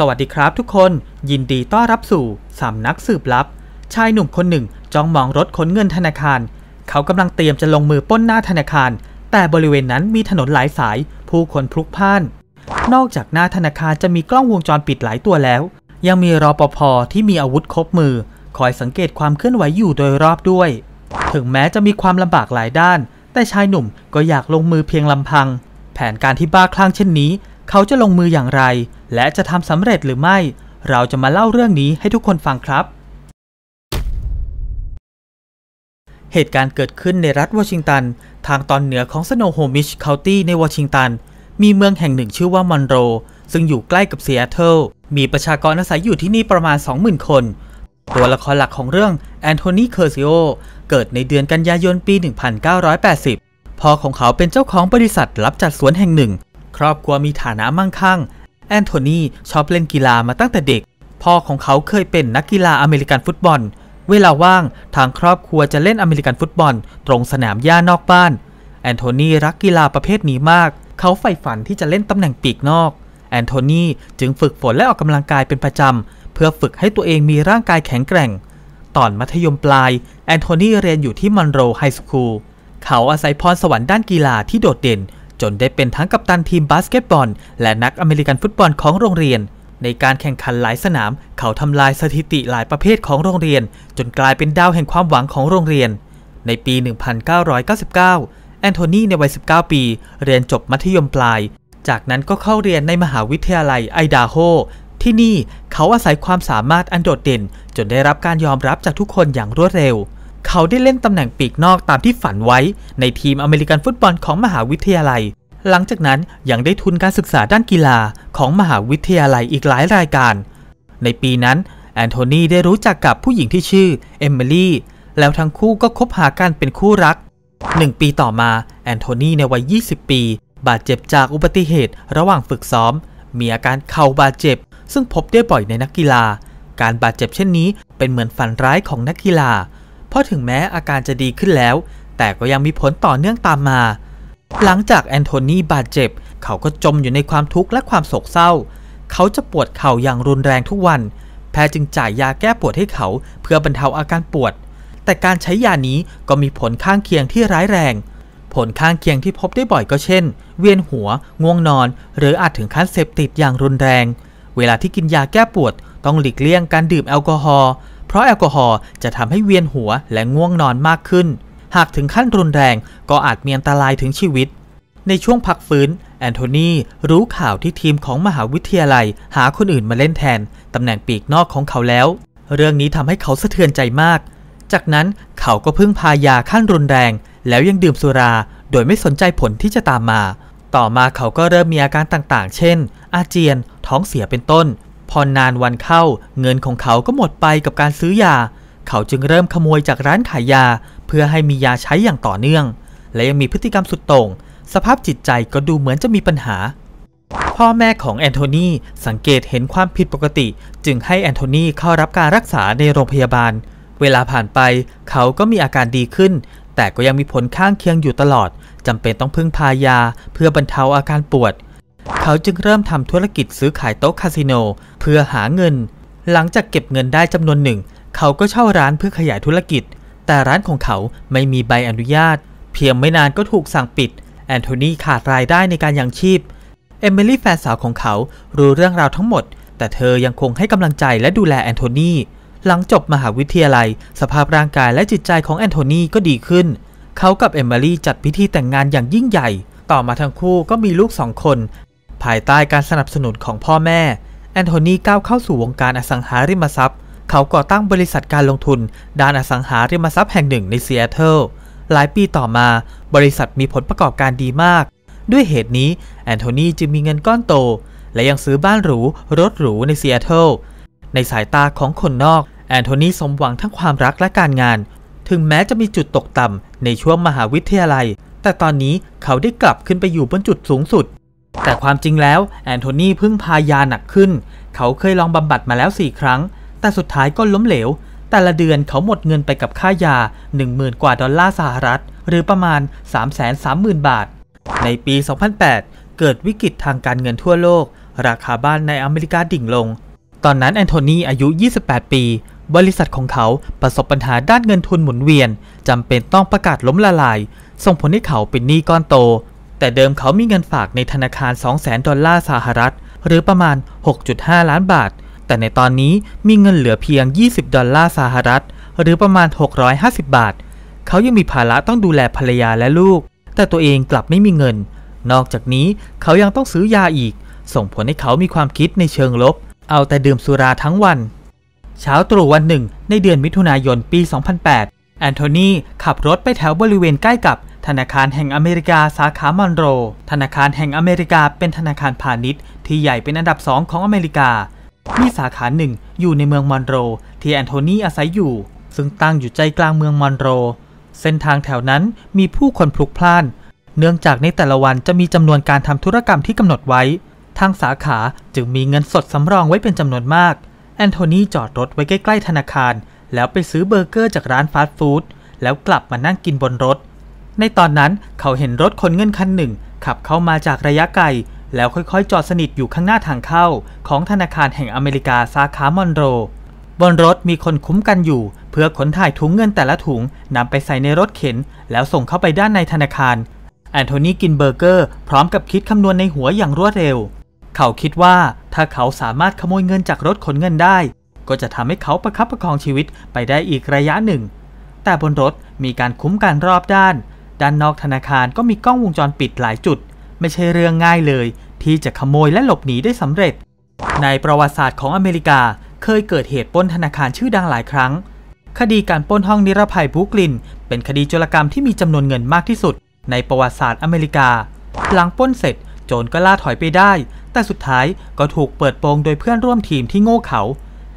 สวัสดีครับทุกคนยินดีต้อนรับสู่สำนักสืบลับ ชายหนุ่มคนหนึ่งจ้องมองรถขนเงินธนาคาร เขากำลังเตรียมจะลงมือป้นหน้าธนาคาร แต่บริเวณนั้นมีถนนหลายสายผู้คนพลุกพ่าน นอกจากหน้าธนาคารจะมีกล้องวงจรปิดหลายตัวแล้ว ยังมีรอปภที่มีอาวุธครบมือ คอยสังเกตความเคลื่อนไหวอยู่โดยรอบด้วย ถึงแม้จะมีความลำบากหลายด้าน แต่ชายหนุ่มก็อยากลงมือเพียงลำพัง แผนการที่บ้าคลั่งเช่นนี้เขาจะลงมืออย่างไร และจะทำสำเร็จหรือไม่ เราจะมาเล่าเรื่องนี้ให้ทุกคนฟังครับ เหตุการณ์เกิดขึ้นในรัฐวอชิงตัน ทางตอนเหนือของสโนโฮมิชเคานตี้ในวอชิงตัน มีเมืองแห่งหนึ่งชื่อว่ามอนโรซึ่งอยู่ใกล้กับซีแอตเทิลมีประชากรอาศัยอยู่ที่นี่ประมาณ20,000 คน ตัวละครหลักของเรื่องแอนโทนีเคอร์ซิโอเกิดในเดือนกันยายนปี 1980พ่อของเขาเป็นเจ้าของบริษัทรับจัดสวนแห่งหนึ่งครอบครัวมีฐานะมั่งคั่ง แอนโทนีชอบเล่นกีฬามาตั้งแต่เด็ก พ่อของเขาเคยเป็นนักกีฬาอเมริกันฟุตบอล เวลาว่างทางครอบครัวจะเล่นอเมริกันฟุตบอล ตรงสนามหญ้านอกบ้านแอนโทนีรักกีฬาประเภทนี้มาก เขาใฝ่ฝันที่จะเล่นตำแหน่งปีกนอก แอนโทนีจึงฝึกฝนและออกกำลังกายเป็นประจำเพื่อฝึกให้ตัวเองมีร่างกายแข็งแกร่งตอนมัธยมปลายแอนโทนีเรียนอยู่ที่มอนโรไฮสคูลเขาอาศัยพรสวรรค์ด้านกีฬาที่โดดเด่นจนได้เป็นทั้งกัปตันทีมบาสเกตบอล และนักอเมริกันฟุตบอลของโรงเรียน ในการแข่งขันหลายสนามเขาทำลายสถิติหลายประเภทของโรงเรียน จนกลายเป็นดาวแห่งความหวังของโรงเรียน ในปี 1999 แอนโทนีในวัย 19 ปีเรียนจบมัธยมปลาย จากนั้นก็เข้าเรียนในมหาวิทยาลัยไอดาโฮที่นี่เขาอาศัยความสามารถอันโดดเด่น จนได้รับการยอมรับจากทุกคนอย่างรวดเร็วเขาได้เล่นตำแหน่งปีกนอกตามที่ฝันไว้ ในทีมอเมริกันฟุตบอลของมหาวิทยาลัย หลังจากนั้นยังได้ทุนการศึกษาด้านกีฬาของมหาวิทยาลัยอีกหลายรายการ ในปีนั้นแอนโทนีได้รู้จักกับผู้หญิงที่ชื่อเอมลี่ แล้วทั้งคู่ก็คบหากันเป็นคู่รัก หนึ่งปีต่อมาแอนโทนีในวัย20 ปี บาดเจ็บจากอุบัติเหตุระหว่างฝึกซ้อม มีอาการเข่าบาดเจ็บ ซึ่งพบได้บ่อยในนักกีฬา การบาดเจ็บเช่นนี้ เป็นเหมือนฝันร้ายของนักกีฬาเพราะถึงแม้อาการจะดีขึ้นแล้ว แต่ก็ยังมีผลต่อเนื่องตามมา หลังจากแอนโทนีบาดเจ็บเขาก็จมอยู่ในความทุกข์และความโศกเศร้า เขาจะปวดเข่าอย่างรุนแรงทุกวัน แพทย์จึงจ่ายยาแก้ปวดให้เขาเพื่อบรรเทาอาการปวด แต่การใช้ยานี้ก็มีผลข้างเคียงที่ร้ายแรง ผลข้างเคียงที่พบได้บ่อยก็เช่น เวียนหัว ง่วงนอน หรืออาจถึงขั้นเสพติดอย่างรุนแรง เวลาที่กินยาแก้ปวดต้องหลีกเลี่ยง การดื่มแอลกอฮอล์เพราะแอลกอฮอล์จะทำให้เวียนหัวและง่วงนอนมากขึ้น หากถึงขั้นรุนแรงก็อาจมีอันตรายถึงชีวิต ในช่วงพักฟื้น แอนโทนีรู้ข่าวที่ทีมของมหาวิทยาลัย หาคนอื่นมาเล่นแทนตำแหน่งปีกนอกของเขาแล้ว เรื่องนี้ทำให้เขาสะเทือนใจมาก จากนั้นเขาก็พึ่งพายาขั้นรุนแรง แล้วยังดื่มสุรา โดยไม่สนใจผลที่จะตามมา ต่อมาเขาก็เริ่มมีอาการต่างๆ เช่น อาเจียน ท้องเสียเป็นต้นพอนานวันเข้าเงินของเขาก็หมดไปกับการซื้อยา เขาจึงเริ่มขโมยจากร้านขายยา เพื่อให้มียาใช้อย่างต่อเนื่อง และยังมีพฤติกรรมสุดโต่ง สภาพจิตใจก็ดูเหมือนจะมีปัญหา พ่อแม่ของแอนโทนีสังเกตเห็นความผิดปกติ จึงให้แอนโทนีเข้ารับการรักษาในโรงพยาบาล เวลาผ่านไปเขาก็มีอาการดีขึ้น แต่ก็ยังมีผลข้างเคียงอยู่ตลอดจำเป็นต้องพึ่งพายา เพื่อบรรเทาอาการปวดเขาจึงเริ่มทำธุรกิจซื้อขายโต๊ะคาสิโน เพื่อหาเงิน หลังจากเก็บเงินได้จำนวนหนึ่ง เขาก็เช่าร้านเพื่อขยายธุรกิจ แต่ร้านของเขาไม่มีใบอนุญาต เพียงไม่นานก็ถูกสั่งปิด แอนโทนีขาดรายได้ในการยังชีพ เอมิลี่แฟนสาวของเขารู้เรื่องราวทั้งหมด แต่เธอยังคงให้กำลังใจและดูแลแอนโทนีหลังจบมหาวิทยาลัย สภาพร่างกายและจิตใจของแอนโทนีก็ดีขึ้น เขากับเอมิลี่จัดพิธีแต่งงานอย่างยิ่งใหญ่ ต่อมาทั้งคู่ก็มีลูกสองคนภายใต้การสนับสนุนของพ่อแม่ แอนโทนีก้าวเข้าสู่วงการอสังหาริมทรัพย์ เขาก่อตั้งบริษัทการลงทุนด้านอสังหาริมทรัพย์แห่งหนึ่งในซีแอตเทิล หลายปีต่อมา บริษัทมีผลประกอบการดีมาก ด้วยเหตุนี้แอนโทนีจึงมีเงินก้อนโต และยังซื้อบ้านหรูรถหรูในซีแอตเทิล ในสายตาของคนนอก แอนโทนีสมหวังทั้งความรักและการงาน ถึงแม้จะมีจุดตกต่ำในช่วงมหาวิทยาลัย แต่ตอนนี้เขาได้กลับขึ้นไปอยู่บนจุดสูงสุดแต่ความจริงแล้วแอนโทนีเพิ่งพายาหนักขึ้น เขาเคยลองบำบัดมาแล้ว 4 ครั้ง แต่สุดท้ายก็ล้มเหลว แต่ละเดือนเขาหมดเงินไปกับค่ายา 10,000 กว่าดอลลาร์สหรัฐ หรือประมาณ 330,000 บาท ในปี 2008 เกิดวิกฤตทางการเงินทั่วโลก ราคาบ้านในอเมริกาดิ่งลง ตอนนั้นแอนโทนีอายุ 28 ปี บริษัทของเขาประสบปัญหาด้านเงินทุนหมุนเวียนจำเป็นต้องประกาศล้มละลายส่งผลให้เขาเป็นหนี้ก้อนโตแต่เดิมเขามีเงินฝากในธนาคาร 200,000 ดอลลาร์สหรัฐหรือประมาณ 6.5 ล้านบาท แต่ในตอนนี้มีเงินเหลือเพียง 20 ดอลลาร์สหรัฐหรือประมาณ 650 บาท เขายังมีภาระต้องดูแลภรรยาและลูก แต่ตัวเองกลับไม่มีเงิน นอกจากนี้เขายังต้องซื้อยาอีก ส่งผลให้เขามีความคิดในเชิงลบ เอาแต่ดื่มสุราทั้งวัน เช้าตรู่วันหนึ่งในเดือนมิถุนายนปี 2008 แอนโทนีขับรถไปแถวบริเวณใกล้กับธนาคารแห่งอเมริกาสาขามอนโร ธนาคารแห่งอเมริกาเป็นธนาคารพาณิชย์ ที่ใหญ่เป็นอันดับสองของอเมริกา มีสาขา หนึ่ง อยู่ในเมืองมอนโร ที่แอนโทนีอาศัยอยู่ ซึ่งตั้งอยู่ใจกลางเมืองมอนโร เส้นทางแถวนั้นมีผู้คนพลุกพล่าน เนื่องจากในแต่ละวันจะมีจำนวนการทำธุรกรรมที่กำหนดไว้ ทางสาขาจึงมีเงินสดสำรองไว้เป็นจำนวนมาก แอนโทนีจอดรถไว้ใกล้ ๆ ธนาคาร แล้วไปซื้อเบอร์เกอร์จากร้านฟาสต์ฟู้ด แล้วกลับมานั่งกินบนรถในตอนนั้นเขาเห็นรถขนเงินคันหนึ่ง ขับเข้ามาจากระยะไกลแล้วค่อยๆ จอดสนิทอยู่ข้างหน้าทางเข้า ของธนาคารแห่งอเมริกาสาขามอนโร บนรถมีคนคุ้มกันอยู่ เพื่อขนถ่ายถุงเงินแต่ละถุงนำไปใส่ในรถเข็น แล้วส่งเข้าไปด้านในธนาคาร แอนโทนีกินเบอร์เกอร์พร้อมกับคิดคำนวณในหัวอย่างรวดเร็ว เขาคิดว่าถ้าเขาสามารถขโมยเงินจากรถขนเงินได้ ก็จะทำให้เขาประคับประคองชีวิตไปได้อีกระยะหนึ่ง แต่บนรถมีการคุ้มกันรอบด้านด้านนอกธนาคารก็มีกล้องวงจรปิดหลายจุด ไม่ใช่เรื่องง่ายเลยที่จะขโมยและหลบหนีได้สำเร็จ ในประวัติศาสตร์ของอเมริกาเคยเกิดเหตุปล้นธนาคารชื่อดังหลายครั้ง คดีการปล้นห้องนิรภัยบุูกลินเป็นคดีโจรกรรมที่มีจำนวนเงินมากที่สุดในประวัติศาสตร์อเมริกาหลังปล้นเสร็จ โจรก็ล่าถอยไปได้ แต่สุดท้ายก็ถูกเปิดโปงโดยเพื่อนร่วมทีมที่โง่เขลา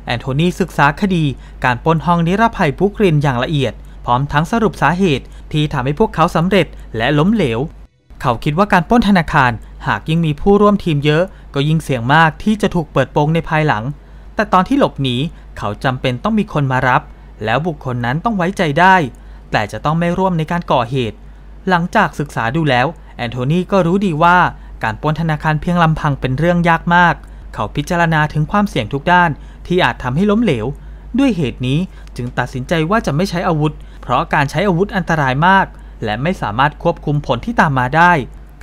แอนโทนีศึกษาคดีการปล้นห้องนิรภัยบุูกลินอย่างละเอียดร้อมทั้งสรุปสาเหตุ ที่ทำให้พวกเขาสำเร็จและล้มเหลว เขาคิดว่าการป้นธนาคารหากยิ่งมีผู้ร่วมทีมเยอะ ก็ยิ่งเสี่ยงมากที่จะถูกเปิดโปงในภายหลัง แต่ตอนที่หลบหนีเขาจำเป็นต้องมีคนมารับ แล้วบุคคลนั้นต้องไว้ใจได้ แต่จะต้องไม่ร่วมในการก่อเหตุ หลังจากศึกษาดูแล้วแอนโทนีก็รู้ดีว่าการปล้นธนาคารเพียงลำพังเป็นเรื่องยากมาก เขาพิจารณาถึงความเสี่ยงทุกด้าน ที่อาจทำให้ล้มเหลว ด้วยเหตุนี้จึงตัดสินใจว่าจะไม่ใช้อาวุธพราะการใช้อาวุธอันตรายมาก และไม่สามารถควบคุมผลที่ตามมาได้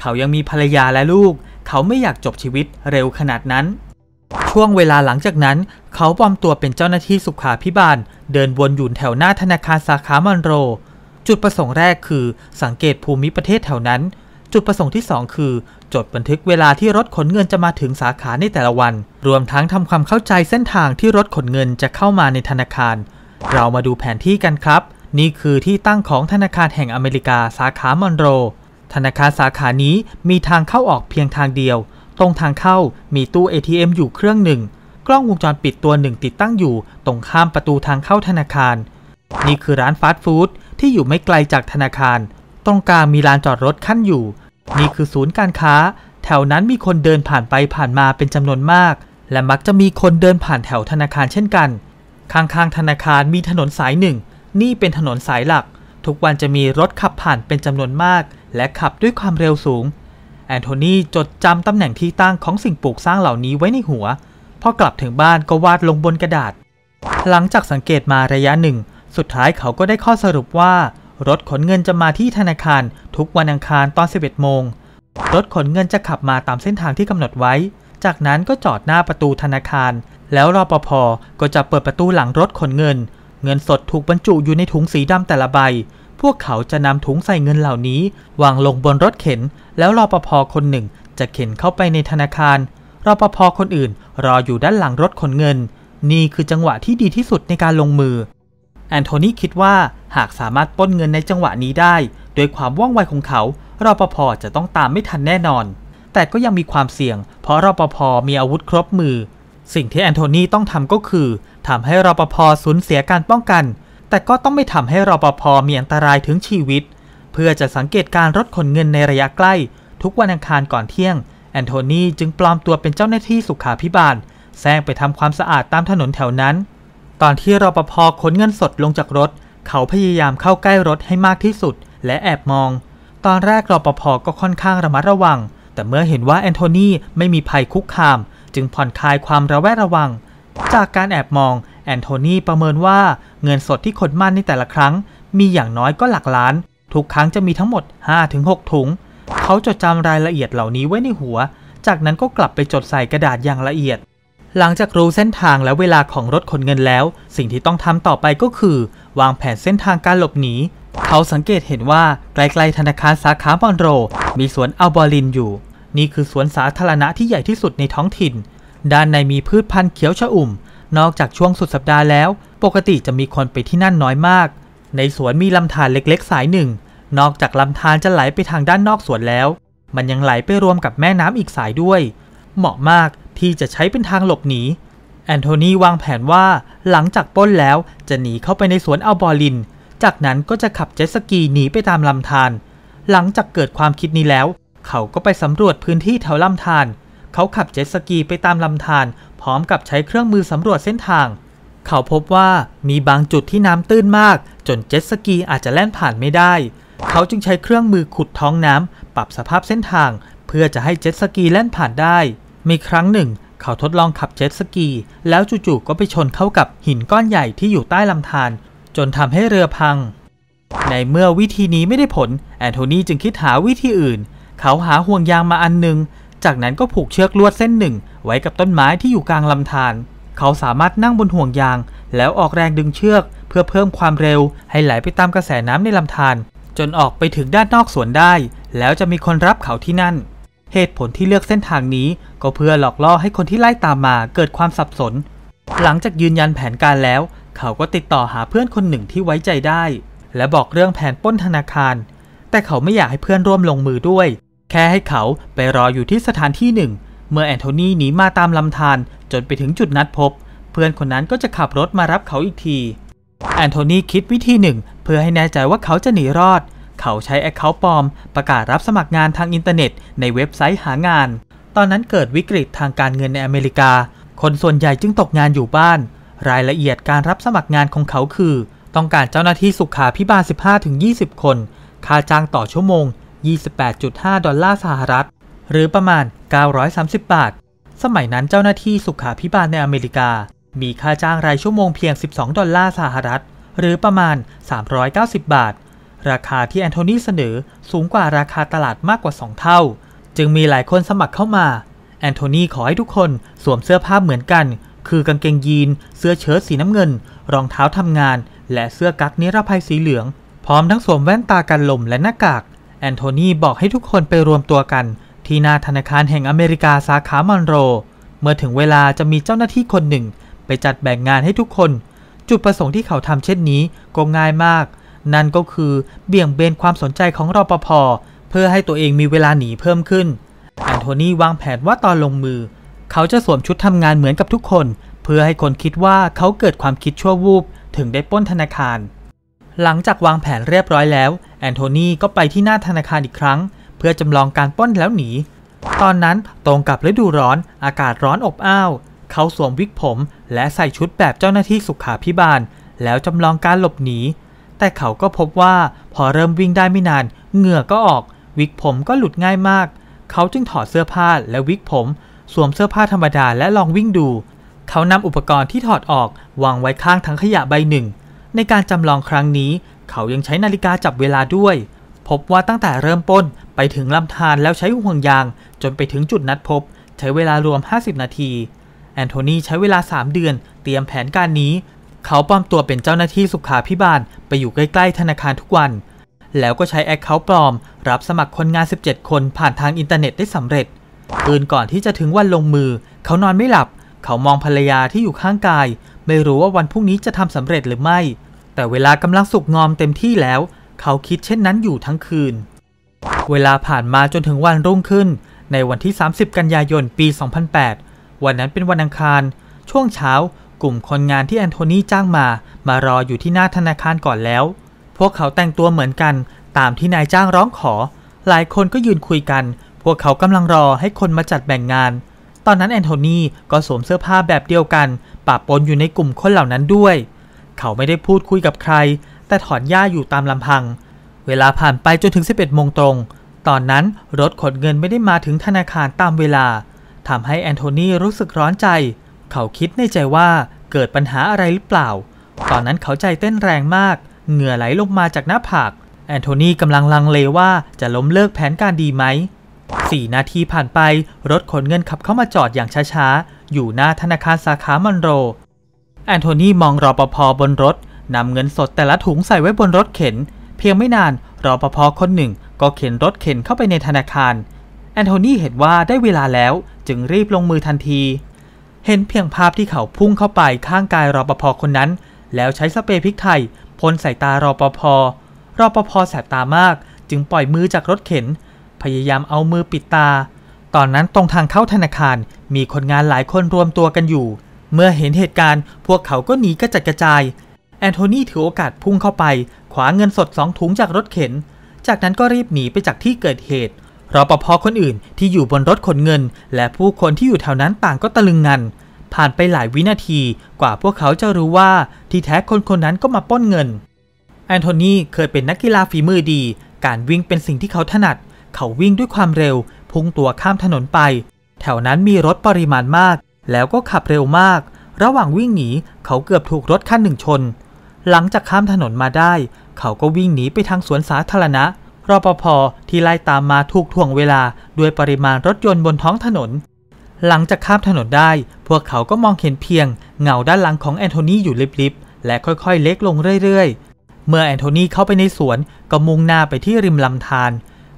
เขายังมีภรรยาและลูก เขาไม่อยากจบชีวิตเร็วขนาดนั้น ช่วงเวลาหลังจากนั้น เขาปลอมตัวเป็นเจ้าหน้าที่สุขาพิบาล เดินวนอยู่แถวหน้าธนาคารสาขามอนโร จุดประสงค์แรกคือ สังเกตภูมิประเทศแถวนั้น จุดประสงค์ที่ 2 คือ จดบันทึกเวลาที่รถขนเงินจะมาถึงสาขาในแต่ละวัน รวมทั้งทำความเข้าใจเส้นทางที่รถขนเงินจะเข้ามาในธนาคาร เรามาดูแผนที่กันครับนี่คือที่ตั้งของธนาคารแห่งอเมริกาสาขามอนโร ธนาคารสาขานี้มีทางเข้าออกเพียงทางเดียว ตรงทางเข้ามีตู้ ATM อยู่เครื่องหนึ่ง กล้องวงจรปิดตัวหนึ่งติดตั้งอยู่ตรงข้ามประตูทางเข้าธนาคาร นี่คือร้านฟาสต์ฟู้ดที่อยู่ไม่ไกลจากธนาคาร ตรงกลางมีลานจอดรถขั้นอยู่ นี่คือศูนย์การค้า แถวนั้นมีคนเดินผ่านไปผ่านมาเป็นจำนวนมาก และมักจะมีคนเดินผ่านแถวธนาคารเช่นกัน ข้างๆธนาคารมีถนนสายหนึ่งนี่เป็นถนนสายหลัก ทุกวันจะมีรถขับผ่านเป็นจำนวนมาก และขับด้วยความเร็วสูง แอนโทนีจดจำตำแหน่งที่ตั้งของสิ่งปลูกสร้างเหล่านี้ไว้ในหัว พอกลับถึงบ้านก็วาดลงบนกระดาษ หลังจากสังเกตมาระยะหนึ่ง สุดท้ายเขาก็ได้ข้อสรุปว่า รถขนเงินจะมาที่ธนาคาร ทุกวันอังคารตอน 11 โมง รถขนเงินจะขับมาตามเส้นทางที่กำหนดไว้ จากนั้นก็จอดหน้าประตูธนาคาร แล้วรอปภก็จะเปิดประตูหลังรถขนเงินเงินสดถูกบรรจุอยู่ในถุงสีดำแต่ละใบ พวกเขาจะนำถุงใส่เงินเหล่านี้วางลงบนรถเข็น แล้วรอปภคนหนึ่งจะเข็นเข้าไปในธนาคารรอปภคนอื่นรออยู่ด้านหลังรถขนเงิน นี่คือจังหวะที่ดีที่สุดในการลงมือ แอนโทนีคิดว่าหากสามารถป้นเงินในจังหวะนี้ได้ด้วยความว่องไวของเขารอปภจะต้องตามไม่ทันแน่นอน แต่ก็ยังมีความเสี่ยง เพราะรอปภมีอาวุธครบมือ สิ่งที่แอนโทนีต้องทำก็คือทำให้รปภสูญเสียการป้องกัน แต่ก็ต้องไม่ทำให้รปภมีอันตรายถึงชีวิต เพื่อจะสังเกตการรถขนเงินในระยะใกล้ ทุกวันอังคารก่อนเที่ยง แอนโทนีจึงปลอมตัวเป็นเจ้าหน้าที่สุขาพิบาลแซงไปทำความสะอาดตามถนนแถวนั้น ตอนที่รปภขนเงินสดลงจากรถ เขาพยายามเข้าใกล้รถให้มากที่สุด และแอบมอง ตอนแรกรปภก็ค่อนข้างระมัดระวัง แต่เมื่อเห็นว่าแอนโทนีไม่มีภัยคุกคาม จึงผ่อนคลายความระแวดระวังจากการแอบมอง แอนโทนีประเมินว่าเงินสดที่ขนมั่นในแต่ละครั้ง มีอย่างน้อยก็หลักล้านทุกครั้งจะมีทั้งหมด 5-6ถุง เขาจดจำรายละเอียดเหล่านี้ไว้ในหัว จากนั้นก็กลับไปจดใส่กระดาษอย่างละเอียด หลังจากรู้เส้นทางและเวลาของรถขนเงินแล้ว สิ่งที่ต้องทำต่อไปก็คือ วางแผนเส้นทางการหลบหนีเขาสังเกตเห็นว่าใกล้ๆธนาคารสาขาบอนโร มีสวนอัลบอรินอยู่ นี่คือสวนสาธารณะที่ใหญ่ที่สุดในท้องถิ่นด้านในมีพืชพันธุ์เขียวชอุ่ม นอกจากช่วงสุดสัปดาห์แล้ว ปกติจะมีคนไปที่นั่นน้อยมาก ในสวนมีลำธารเล็กๆสายหนึ่ง นอกจากลำธารจะไหลไปทางด้านนอกสวนแล้ว มันยังไหลไปรวมกับแม่น้ำอีกสายด้วย เหมาะมากที่จะใช้เป็นทางหลบหนีแอนโทนีวางแผนว่า หลังจากป้นแล้วจะหนีเข้าไปในสวนอัลบอริน จากนั้นก็จะขับเจ็ตสกีหนีไปตามลำธารหลังจากเกิดความคิดนี้แล้ว เขาก็ไปสำรวจพื้นที่แถวลำธารเขาขับเจ็ตสกีไปตามลำธารพร้อมกับใช้เครื่องมือสำรวจเส้นทาง เขาพบว่ามีบางจุดที่น้ำตื้นมาก จนเจ็ตสกีอาจจะแล่นผ่านไม่ได้ เขาจึงใช้เครื่องมือขุดท้องน้ำ ปรับสภาพเส้นทาง เพื่อจะให้เจ็ตสกีแล่นผ่านได้ มีครั้งหนึ่ง เขาทดลองขับเจ็ตสกี แล้วจู่ๆก็ไปชนเข้ากับหินก้อนใหญ่ที่อยู่ใต้ลำธารจนทำให้เรือพัง ในเมื่อวิธีนี้ไม่ได้ผลแอนโทนีจึงคิดหาวิธีอื่น เขาหาห่วงยางมาอันหนึ่งจากนั้นก็ผูกเชือกลวดเส้นหนึ่งไว้กับต้นไม้ที่อยู่กลางลำธาร เขาสามารถนั่งบนห่วงยางแล้วออกแรงดึงเชือก เพื่อเพิ่มความเร็วให้ไหลไปตามกระแสน้ำในลำธารจนออกไปถึงด้านนอกสวนได้แล้วจะมีคนรับเขาที่นั่น เหตุผลที่เลือกเส้นทางนี้ก็เพื่อหลอกล่อให้คนที่ไล่ตามมาเกิดความสับสน หลังจากยืนยันแผนการแล้ว เขาก็ติดต่อหาเพื่อนคนหนึ่งที่ไว้ใจได้ และบอกเรื่องแผนป้นธนาคาร แต่เขาไม่อยากให้เพื่อนร่วมลงมือด้วยแค่ให้เขาไปรออยู่ที่สถานที่หนึ่งเมื่อแอนโทนีหนีมาตามลำธารจนไปถึงจุดนัดพบ เพื่อนคนนั้นก็จะขับรถมารับเขาอีกที แอนโทนีคิดวิธีหนึ่ง เพื่อให้แน่ใจว่าเขาจะหนีรอด เขาใช้แอคเคาท์ปลอม ประกาศรับสมัครงานทางอินเทอร์เน็ต ในเว็บไซต์หางาน ตอนนั้นเกิดวิกฤตทางการเงินในอเมริกา คนส่วนใหญ่จึงตกงานอยู่บ้าน รายละเอียดการรับสมัครงานของเขาคือ ต้องการเจ้าหน้าที่สุขาพิบาล 15-20 คนค่าจ้างต่อชั่วโมง28.5ดอลลาร์สหรัฐ หรือประมาณ 930 บาท สมัยนั้นเจ้าหน้าที่สุขาพิบาลในอเมริกา มีค่าจ้างรายชั่วโมงเพียง12ดอลลาร์สหรัฐ หรือประมาณ 390 บาท ราคาที่แอนโทนีเสนอสูงกว่าราคาตลาดมากกว่า 2 เท่า จึงมีหลายคนสมัครเข้ามา แอนโทนีขอให้ทุกคนสวมเสื้อผ้าเหมือนกัน คือกางเกงยีนเสื้อเชิ้ตสีน้ำเงิน รองเท้าทำงาน และเสื้อกั๊กนิรภัยสีเหลือง พร้อมทั้งสวมแว่นตากันลมและหน้ากากแอนโทนีบอกให้ทุกคนไปรวมตัวกัน ที่หน้าธนาคารแห่งอเมริกาสาขามอนโร เมื่อถึงเวลาจะมีเจ้าหน้าที่คนหนึ่ง ไปจัดแบ่งงานให้ทุกคน จุดประสงค์ที่เขาทำเช่นนี้ก็ง่ายมาก นั่นก็คือเบี่ยงเบนความสนใจของรอปภเพื่อให้ตัวเองมีเวลาหนีเพิ่มขึ้น แอนโทนีวางแผนว่าตอนลงมือ เขาจะสวมชุดทำงานเหมือนกับทุกคน เพื่อให้คนคิดว่าเขาเกิดความคิดชั่ววูบ ถึงได้ป้นธนาคาร หลังจากวางแผนเรียบร้อยแล้วแอนโทนีก็ไปที่หน้าธนาคารอีกครั้ง เพื่อจำลองการป้นแล้วหนี ตอนนั้นตรงกับฤดูร้อนอากาศร้อนอบอ้าว เขาสวมวิกผมและใส่ชุดแบบเจ้าหน้าที่สุขาพิบาล แล้วจำลองการหลบหนีแต่เขาก็พบว่าพอเริ่มวิ่งได้ไม่นานเหงื่อก็ออก วิกผมก็หลุดง่ายมาก เขาจึงถอดเสื้อผ้าและวิกผม สวมเสื้อผ้าธรรมดาและลองวิ่งดู เขานำอุปกรณ์ที่ถอดออกวางไว้ข้างถังขยะใบหนึ่ง ในการจำลองครั้งนี้เขายังใช้นาฬิกาจับเวลาด้วย พบว่าตั้งแต่เริ่มต้น ไปถึงลำธารแล้วใช้ห่วงยางจนไปถึงจุดนัดพบ ใช้เวลารวม 50 นาที แอนโทนีใช้เวลา 3 เดือน เตรียมแผนการนี้ เขาปลอมตัวเป็นเจ้าหน้าที่สุขาพิบาล ไปอยู่ใกล้ ๆ ธนาคารทุกวัน แล้วก็ใช้แอคเคาท์ปลอม รับสมัครคนงาน 17 คนผ่านทางอินเทอร์เน็ตได้สำเร็จคืนก่อนที่จะถึงวันลงมือ เขานอนไม่หลับ เขามองภรรยาที่อยู่ข้างกาย ไม่รู้ว่าวันพรุ่งนี้จะทำสำเร็จหรือไม่แต่เวลากำลังสุกงอมเต็มที่แล้ว เขาคิดเช่นนั้นอยู่ทั้งคืน เวลาผ่านมาจนถึงวันรุ่งขึ้น ในวันที่ 30 กันยายนปี 2008 วันนั้นเป็นวันอังคาร ช่วงเช้า กลุ่มคนงานที่แอนโทนีจ้างมา มารออยู่ที่หน้าธนาคารก่อนแล้ว พวกเขาแต่งตัวเหมือนกันตามที่นายจ้างร้องขอ หลายคนก็ยืนคุยกัน พวกเขากำลังรอให้คนมาจัดแบ่งงาน ตอนนั้นแอนโทนีก็สวมเสื้อผ้าแบบเดียวกัน ปะปนอยู่ในกลุ่มคนเหล่านั้นด้วยเขาไม่ได้พูดคุยกับใคร แต่ถอนหญ้าอยู่ตามลำพัง เวลาผ่านไปจนถึง 11โมงตรง ตอนนั้นรถขนเงินไม่ได้มาถึงธนาคารตามเวลาทำให้แอนโทนีรู้สึกร้อนใจ เขาคิดในใจว่าเกิดปัญหาอะไรหรือเปล่า ตอนนั้นเขาใจเต้นแรงมาก เหงื่อไหลลงมาจากหน้าผากแอนโทนีกำลังลังเลว่าจะล้มเลิกแผนการดีไหมสี่นาทีผ่านไปรถขนเงินขับเข้ามาจอดอย่างช้าๆอยู่หน้าธนาคารสาขามอนโรแอนโทนีมองรอปภบนรถนำเงินสดแต่ละถุงใส่ไว้บนรถเข็น เพียงไม่นานรอปภคนหนึ่งก็เข็นรถเข็นเข้าไปในธนาคาร แอนโทนีเห็นว่าได้เวลาแล้วจึงรีบลงมือทันที เห็นเพียงภาพที่เขาพุ่งเข้าไปข้างกายรอปภคนนั้น แล้วใช้สเปรย์พริกไทยพ่นใส่ตารอปภรอปภแสบตามากจึงปล่อยมือจากรถเข็น พยายามเอามือปิดตา ตอนนั้นตรงทางเข้าธนาคารมีคนงานหลายคนรวมตัวกันอยู่เมื่อเห็นเหตุการณ์พวกเขาก็หนีกระจัดกระจาย แอนโทนีถือโอกาสพุ่งเข้าไปขวาเงินสดสองถุงจากรถเข็น จากนั้นก็รีบหนีไปจากที่เกิดเหตุรอปภคนอื่นที่อยู่บนรถขนเงิน และผู้คนที่อยู่แถวนั้นต่างก็ตะลึงงันผ่านไปหลายวินาที กว่าพวกเขาจะรู้ว่า ที่แท้คนคนนั้นก็มาป้นเงิน แอนโทนีเคยเป็นนักกีฬาฝีมือดี การวิ่งเป็นสิ่งที่เขาถนัด เขาวิ่งด้วยความเร็ว พุ่งตัวข้ามถนนไป แถวนั้นมีรถปริมาณมากแล้วก็ขับเร็วมาก ระหว่างวิ่งหนีเขาเกือบถูกรถคันหนึ่งชน หลังจากข้ามถนนมาได้ เขาก็วิ่งหนีไปทางสวนสาธารณะรปภที่ไล่ตามมาถูกถ่วงเวลาด้วยปริมาณรถยนต์บนท้องถนน หลังจากข้ามถนนได้ พวกเขาก็มองเห็นเพียงเงาด้านหลังของแอนโทนีอยู่ลิบๆ และค่อยๆเล็กลงเรื่อยๆ เมื่อแอนโทนีเข้าไปในสวนก็มุ่งหน้าไปที่ริมลำธาร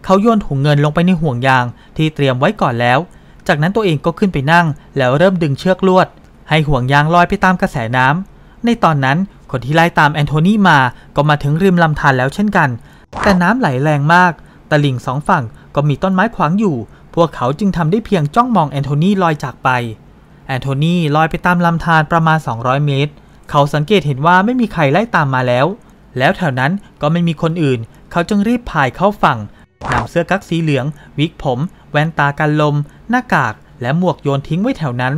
เขาโยนถุงเงินลงไปในห่วงยาง ที่เตรียมไว้ก่อนแล้วจากนั้นตัวเองก็ขึ้นไปนั่งแล้วเริ่มดึงเชือกลวด ให้ห่วงยางลอยไปตามกระแสน้ำ ในตอนนั้นคนที่ไล่ตามแอนโทนีมาก็มาถึงริมลำธารแล้วเช่นกัน แต่น้ำไหลแรงมาก ตะลิ่งสองฝั่งก็มีต้นไม้ขวางอยู่พวกเขาจึงทำได้เพียงจ้องมองแอนโทนีลอยจากไป แอนโทนีลอยไปตามลำธารประมาณ 200 เมตร เขาสังเกตเห็นว่าไม่มีใครไล่ตามมาแล้ว แล้วแถวนั้นก็ไม่มีคนอื่น เขาจึงรีบพายเข้าฝั่งนำเสื้อกั๊กสีเหลือง วิกผมแว่นตากันลม หน้ากากและหมวกโยนทิ้งไว้แถวนั้น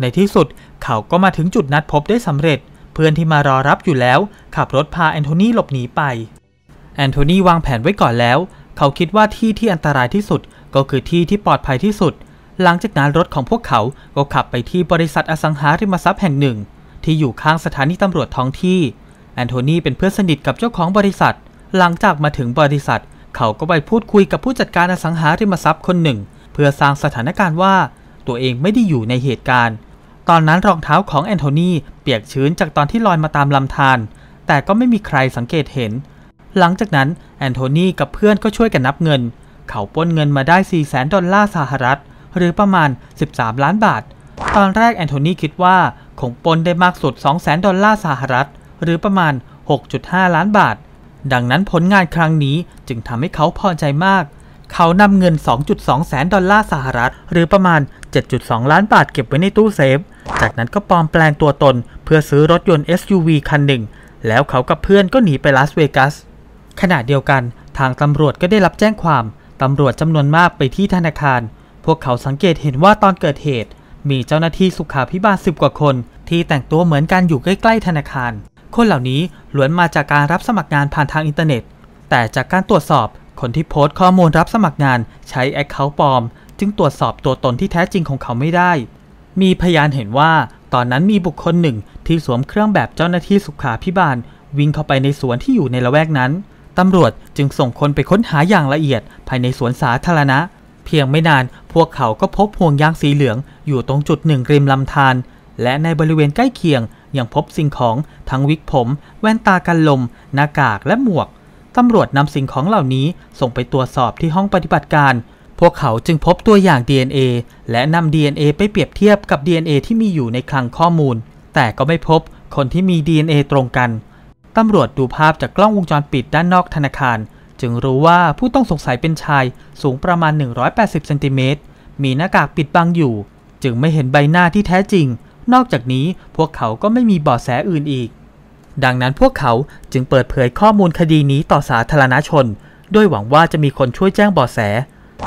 ในที่สุดเขาก็มาถึงจุดนัดพบได้สำเร็จ เพื่อนที่มารอรับอยู่แล้ว ขับรถพาแอนโทนีหลบหนีไป แอนโทนีวางแผนไว้ก่อนแล้ว เขาคิดว่าที่ที่อันตรายที่สุดก็คือที่ที่ปลอดภัยที่สุด หลังจากนั้นรถของพวกเขาก็ขับไปที่บริษัทอสังหาริมทรัพย์แห่งหนึ่ง ที่อยู่ข้างสถานีตำรวจท้องที่แอนโทนีเป็นเพื่อนสนิทกับเจ้าของบริษัท หลังจากมาถึงบริษัทเขาก็ไปพูดคุยกับผู้จัดการอสังหาริมทรัพย์คนหนึ่ง เพื่อสร้างสถานการณ์ว่า ตัวเองไม่ได้อยู่ในเหตุการณ์ ตอนนั้นรองเท้าของแอนโทนีเปียกชื้นจากตอนที่ลอยมาตามลำธารแต่ก็ไม่มีใครสังเกตเห็น หลังจากนั้นแอนโทนีกับเพื่อนก็ช่วยกันนับเงิน เขาป้นเงินมาได้ 4 0 0 0 0 0 ดอลลาร์สหรัฐหรือประมาณ 13 ล้านบาท ตอนแรกแอนโทนีคิดว่าคงปนได้มากสุด 2 0 0 0 0 0 ดอลลาร์สหรัฐ หรือประมาณ 6.5 ล้านบาทดังนั้นผลงานครั้งนี้จึงทำให้เขาพอใจมาก เขานำเงิน 2.2 แสนดอลลาร์สหรัฐ หรือประมาณ 7.2 ล้านบาทเก็บไว้ในตู้เซฟ จากนั้นก็ปลอมแปลงตัวตนเพื่อซื้อรถยนต์ SUV คันหนึ่ง แล้วเขากับเพื่อนก็หนีไปลาสเวกัส ขณะเดียวกันทางตำรวจก็ได้รับแจ้งความ ตำรวจจำนวนมากไปที่ธนาคาร พวกเขาสังเกตเห็นว่าตอนเกิดเหตุ มีเจ้าหน้าที่สุขาพิบาลสิบกว่าคน ที่แต่งตัวเหมือนกันอยู่ใกล้ ๆ ธนาคารคนเหล่านี้ล้วนมาจากการรับสมัครงานผ่านทางอินเทอร์เน็ต แต่จากการตรวจสอบคนที่โพสต์ข้อมูลรับสมัครงานใช้แอคเคาท์ปลอมจึงตรวจสอบตัวตนที่แท้จริงของเขาไม่ได้ มีพยานเห็นว่า ตอนนั้นมีบุคคลหนึ่งที่สวมเครื่องแบบเจ้าหน้าที่สุขาพิบาล วิ่งเข้าไปในสวนที่อยู่ในละแวกนั้น ตำรวจจึงส่งคนไปค้นหาอย่างละเอียดภายในสวนสาธารณะ เพียงไม่นานพวกเขาก็พบห่วงยางสีเหลืองอยู่ตรงจุดหนึ่งริมลำธารและในบริเวณใกล้เคียงยังพบสิ่งของ ทั้งวิกผม แว่นตากันลม หน้ากากและหมวก ตำรวจนำสิ่งของเหล่านี้ส่งไปตรวจสอบที่ห้องปฏิบัติการ พวกเขาจึงพบตัวอย่าง DNA และนำ DNA ไปเปรียบเทียบกับ DNA ที่มีอยู่ในคลังข้อมูล แต่ก็ไม่พบคนที่มี DNA ตรงกัน ตำรวจดูภาพจากกล้องวงจรปิดด้านนอกธนาคาร จึงรู้ว่าผู้ต้องสงสัยเป็นชายสูงประมาณ180เซนติเมตรมีหน้ากากปิดบังอยู่ จึงไม่เห็นใบหน้าที่แท้จริงนอกจากนี้พวกเขาก็ไม่มีเบาะแสอื่นอีก ดังนั้นพวกเขาจึงเปิดเผยข้อมูลคดีนี้ต่อสาธารณชน ด้วยหวังว่าจะมีคนช่วยแจ้งเบาะแส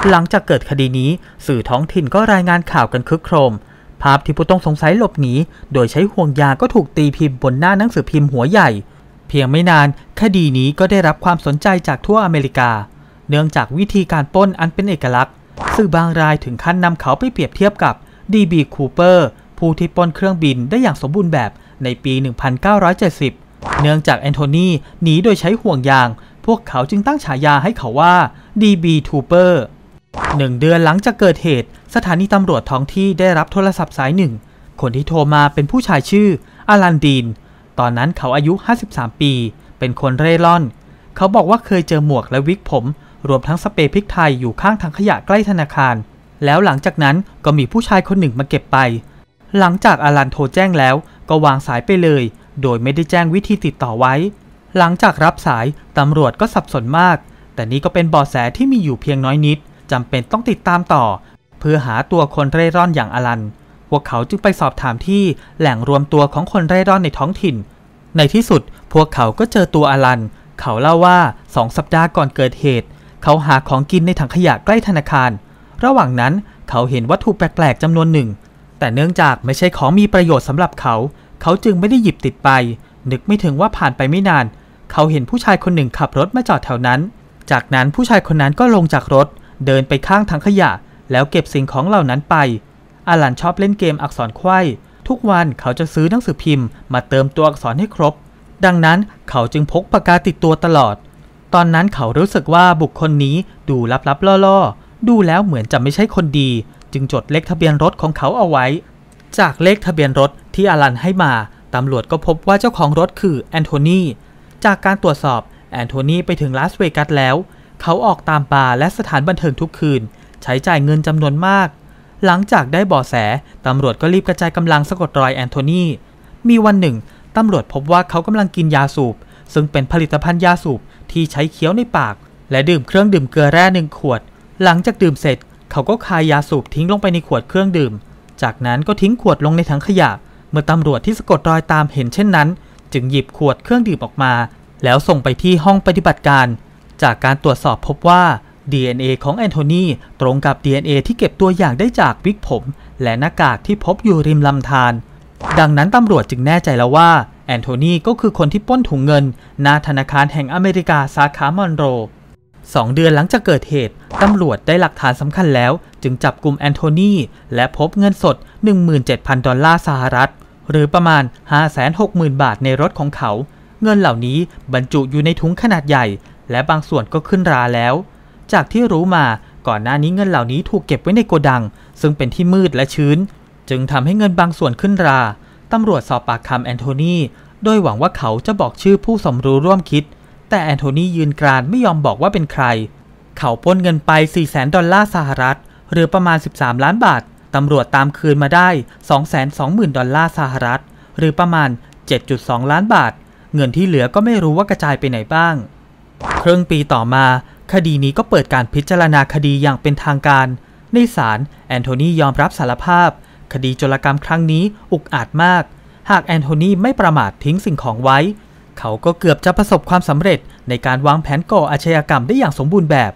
หลังจากเกิดคดีนี้ สื่อท้องถิ่นก็รายงานข่าวกันคึกโครม ภาพที่ผู้ต้องสงสัยหลบหนีโดยใช้ห่วงยางก็ถูกตีพิมพ์บนหน้าหนังสือพิมพ์หัวใหญ่ เพียงไม่นานคดีนี้ก็ได้รับความสนใจจากทั่วอเมริกา เนื่องจากวิธีการป้นอันเป็นเอกลักษณ์สื่อบางรายถึงขั้นนำเขาไปเปรียบเทียบกับดีบีคูเปอร์ผู้ที่ป้นเครื่องบินได้อย่างสมบูรณ์แบบในปี 1970 เนื่องจากแอนโทนีหนีโดยใช้ห่วงยาง พวกเขาจึงตั้งฉายาให้เขาว่า DB Trooper หนึ่งเดือนหลังจากเกิดเหตุ สถานีตำรวจท้องที่ได้รับโทรศัพท์สายหนึ่ง คนที่โทรมาเป็นผู้ชายชื่ออารันดีนตอนนั้นเขาอายุ 53 ปี เป็นคนเร่ร่อน เขาบอกว่าเคยเจอหมวกและวิกผม รวมทั้งสเปรย์พริกไทยอยู่ข้างทางขยะใกล้ธนาคาร แล้วหลังจากนั้นก็มีผู้ชายคนหนึ่งมาเก็บไปหลังจากอารันโทรแจ้งแล้วก็วางสายไปเลย โดยไม่ได้แจ้งวิธีติดต่อไว้ หลังจากรับสายตำรวจก็สับสนมาก แต่นี่ก็เป็นบอแสที่มีอยู่เพียงน้อยนิดจำเป็นต้องติดตามต่อ เพื่อหาตัวคนเร่ร่อนอย่างอารัน พวกเขาจึงไปสอบถามที่แหล่งรวมตัวของคนเร่ร่อนในท้องถิ่น ในที่สุดพวกเขาก็เจอตัวอารัน เขาเล่าว่าสองสัปดาห์ก่อนเกิดเหตุ เขาหาของกินในถังขยะใกล้ธนาคาร ระหว่างนั้น เขาเห็นวัตถุแปลก ๆจำนวนหนึ่งแต่เนื่องจากไม่ใช่ของมีประโยชน์สำหรับเขา เขาจึงไม่ได้หยิบติดไป นึกไม่ถึงว่าผ่านไปไม่นาน เขาเห็นผู้ชายคนหนึ่งขับรถมาจอดแถวนั้น จากนั้นผู้ชายคนนั้นก็ลงจากรถ เดินไปข้างถังขยะ แล้วเก็บสิ่งของเหล่านั้นไป อาลันชอบเล่นเกมอักษรไขว้ทุกวันเขาจะซื้อหนังสือพิมพ์มาเติมตัวอักษรให้ครบ ดังนั้นเขาจึงพกปากกาติดตัวตลอด ตอนนั้นเขารู้สึกว่าบุคคลนี้ดูลับๆล่อๆ ดูแล้วเหมือนจะไม่ใช่คนดีจึงจดเลขทะเบียนรถของเขาเอาไว้ จากเลขทะเบียนรถที่อลันให้มา ตำรวจก็พบว่าเจ้าของรถคือแอนโทนี จากการตรวจสอบแอนโทนีไปถึงลาสเวกัสแล้ว เขาออกตามบาร์และสถานบันเทิงทุกคืน ใช้จ่ายเงินจำนวนมาก หลังจากได้บ่อแส ตำรวจก็รีบกระจายกำลังสะกดรอยแอนโทนี มีวันหนึ่ง ตำรวจพบว่าเขากำลังกินยาสูบ ซึ่งเป็นผลิตภัณฑ์ยาสูบที่ใช้เคี้ยวในปาก และดื่มเครื่องดื่มเกลือแร่หนึ่งขวด หลังจากดื่มเสร็จเขาก็คายยาสูบทิ้งลงไปในขวดเครื่องดื่ม จากนั้นก็ทิ้งขวดลงในถังขยะ เมื่อตำรวจที่สะกดรอยตามเห็นเช่นนั้น จึงหยิบขวดเครื่องดื่มออกมา แล้วส่งไปที่ห้องปฏิบัติการ จากการตรวจสอบพบว่า DNA ของแอนโทนีตรงกับ DNA ที่เก็บตัวอย่างได้จากวิกผม และหน้ากาก ที่พบอยู่ริมลำธาร ดังนั้นตำรวจจึงแน่ใจแล้วว่าแอนโทนีก็คือคนที่ป้นถุงเงินหน้าธนาคารแห่งอเมริกาสาขามอนโร2 เดือนหลังจากเกิดเหตุ ตำรวจได้หลักฐานสำคัญแล้ว จึงจับกลุ่มแอนโทนีและพบเงินสด 17,000 ดอลลาร์สหรัฐ หรือประมาณ 560,000 บาทในรถของเขา เงินเหล่านี้บรรจุอยู่ในถุงขนาดใหญ่ และบางส่วนก็ขึ้นราแล้ว จากที่รู้มาก่อนหน้านี้เงินเหล่านี้ถูกเก็บไว้ในโกดัง ซึ่งเป็นที่มืดและชื้น จึงทำให้เงินบางส่วนขึ้นราตำรวจสอบปากคำแอนโทนีโดยหวังว่าเขาจะบอกชื่อผู้สมรู้ร่วมคิดแต่แอนโทนียืนกรานไม่ยอมบอกว่าเป็นใคร เขาพ้นเงินไป4 0 0 0 0 ดอลลาร์สหรัฐ หรือประมาณ 13 ล้านบาท ตำรวจตามคืนมาได้ 220,000 ดอลลาร์สหรัฐ หรือประมาณ 7.2 ล้านบาท เงินที่เหลือก็ไม่รู้ว่ากระจายไปไหนบ้าง ครึ่งปีต่อมา คดีนี้ก็เปิดการพิจารณาคดีอย่างเป็นทางการ ในศาลแอนโทนียอมรับสารภาพ คดีโจรกรรมครั้งนี้อุกอาจมาก หากแอนโทนีไม่ประมาททิ้งสิ่งของไว้เขาก็เกือบจะประสบความสำเร็จในการวางแผนก่ออาชญากรรมได้อย่างสมบูรณ์แบบ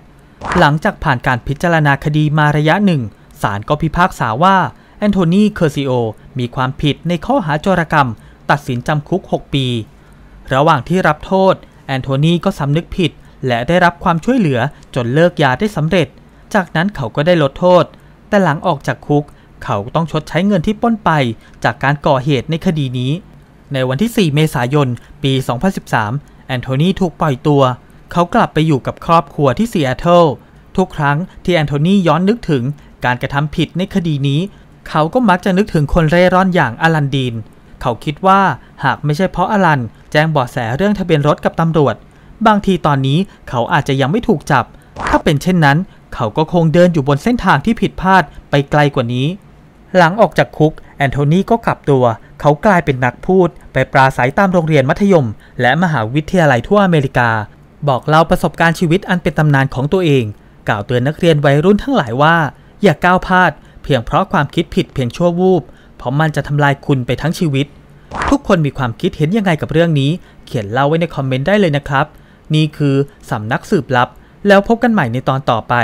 หลังจากผ่านการพิจารณาคดีมาระยะหนึ่งศาลก็พิพากษาว่า แอนโทนีเคอร์ซิโอ มีความผิดในข้อหาจรกรรม ตัดสินจำคุก 6 ปี ระหว่างที่รับโทษ แอนโทนีก็สำนึกผิด และได้รับความช่วยเหลือจนเลิกยาได้สำเร็จ จากนั้นเขาก็ได้ลดโทษ แต่หลังออกจากคุก เขาต้องชดใช้เงินที่ป้นไป จากการก่อเหตุในคดีนี้ในวันที่ 4 เมษายน ปี 2013 แอนโทนีถูกปล่อยตัว เขากลับไปอยู่กับครอบครัวที่ซีแอตเทิล ทุกครั้งที่แอนโทนีย้อนนึกถึง การกระทำผิดในคดีนี้ เขาก็มักจะนึกถึงคนเร่ร่อนอย่างอลันดีน เขาคิดว่าหากไม่ใช่เพราะอลัน แจ้งบอดแสเรื่องทะเบียนรถกับตำรวจ บางทีตอนนี้เขาอาจจะยังไม่ถูกจับ ถ้าเป็นเช่นนั้น เขาก็คงเดินอยู่บนเส้นทางที่ผิดพลาดไปไกลกว่านี้ หลังออกจากคุกแอนโทนีก็กลับตัวเขากลายเป็นนักพูดไปปราศัยตามโรงเรียนมัธยม และมหาวิทยาลัยทั่วอเมริกา บอกเล่าประสบการณ์ชีวิตอันเป็นตำนานของตัวเอง กล่าวเตือนนักเรียนวัยรุ่นทั้งหลายว่า อย่าก้าวพลาด เพียงเพราะความคิดผิดเพียงชั่ววูบ เพราะมันจะทำลายคุณไปทั้งชีวิต ทุกคนมีความคิดเห็นยังไงกับเรื่องนี้ เขียนเล่าไว้ในคอมเมนต์ได้เลยนะครับ นี่คือสำนักสืบลับ แล้วพบกันใหม่ในตอนต่อไป